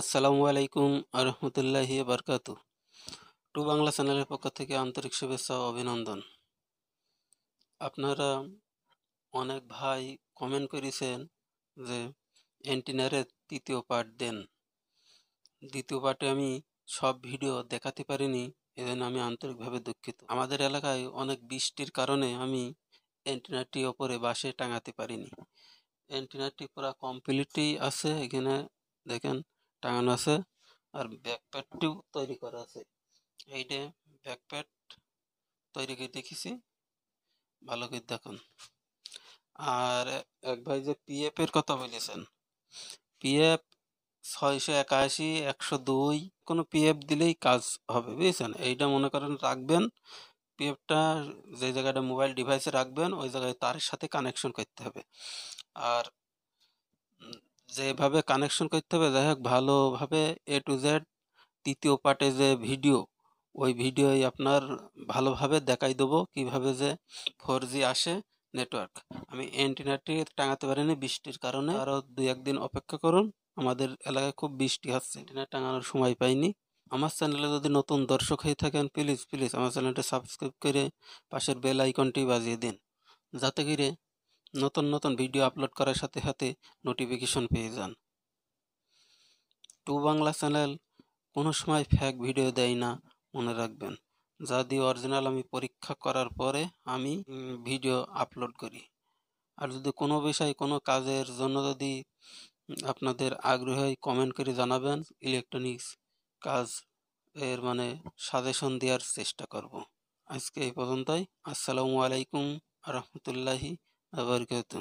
আসসালামু আলাইকুম আরহামতুল্লাহি বারকাতু টু বাংলা চ্যানেলের পক্ষ থেকে আন্তরিক শুভেচ্ছা অভিনন্দন আপনারা অনেক ভাই কমেন্ট করেছেন যে এন্টিনারের তৃতীয় পার্ট দেন দ্বিতীয় পার্টে আমি সব ভিডিও দেখাতে পারিনি এজন্য আমি আন্তরিকভাবে দুঃখিত আমাদের এলাকায় অনেক বৃষ্টির কারণে আমি অ্যান্টিনারটি ওপরে বাসে টাঙাতে পারিনি অ্যান্টিনারটি পুরো কমপ্লিটই আছে এখানে দেখেন টাঙানো আছে আর ব্যাকপ্যাডটিও তৈরি করা আছে এইটা ব্যাকপ্যাড তৈরি করে দেখেছি ভালো করে দেখুন আর এক ভাই যে পিএফ এর কথা বলেছেন পিএফ ছয়শো একাশি একশো দুই কোনো পিএফ দিলেই কাজ হবে বুঝেছেন এইটা মনে করেন রাখবেন পিএফটা যে জায়গাটা মোবাইল ডিভাইসে রাখবেন ওই জায়গায় তারের সাথে কানেকশন করতে হবে আর যেভাবে কানেকশন করতে হবে যাই হোক ভালোভাবে এ টু জেড তৃতীয় পার্টে যে ভিডিও ওই ভিডিওই আপনার ভালোভাবে দেখাই দেবো কিভাবে যে ফোর জি আসে নেটওয়ার্ক আমি অ্যান্টিনাটি টাঙাতে পারিনি বৃষ্টির কারণে আরও দু একদিন অপেক্ষা করুন আমাদের এলাকায় খুব বৃষ্টি হচ্ছে অ্যান্টিনা টাঙানোর সময় পাইনি আমার চ্যানেলে যদি নতুন দর্শক হয়ে থাকেন প্লিজ প্লিজ আমার চ্যানেলটা সাবস্ক্রাইব করে পাশের বেল আইকনটি বাজিয়ে দিন যাতে করে নতুন নতুন ভিডিও আপলোড করার সাথে সাথে নোটিফিকেশন পেয়ে যান টু বাংলা চ্যানেল কোনো সময় ফ্যাক ভিডিও দেয় না মনে রাখবেন যা দিয়ে অরিজিনাল আমি পরীক্ষা করার পরে আমি ভিডিও আপলোড করি আর যদি কোনো বিষয় কোনো কাজের জন্য যদি আপনাদের আগ্রহ হয় কমেন্ট করে জানাবেন ইলেকট্রনিক্স কাজ এর মানে সাজেশন দেওয়ার চেষ্টা করব আজকে এই পর্যন্তই আসসালামু আলাইকুম রহমতুল্লাহি আবার কত